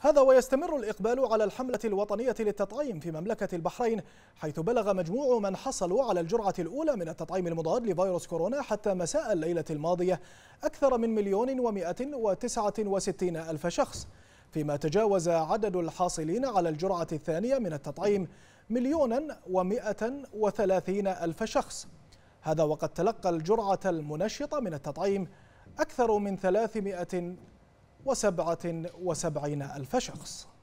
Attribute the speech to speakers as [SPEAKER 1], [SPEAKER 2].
[SPEAKER 1] هذا
[SPEAKER 2] ويستمر الإقبال على الحملة الوطنية للتطعيم في مملكة البحرين حيث بلغ مجموع من حصلوا على الجرعة الأولى من التطعيم المضاد لفيروس كورونا حتى مساء الليلة الماضية أكثر من مليون ومائة وتسعة وستين ألف شخص فيما تجاوز عدد الحاصلين على الجرعة الثانية من التطعيم مليونا ومائة وثلاثين ألف شخص هذا وقد تلقى الجرعة المنشطة من التطعيم أكثر من ثلاثمائة وسبعة وسبعين ألف
[SPEAKER 1] شخص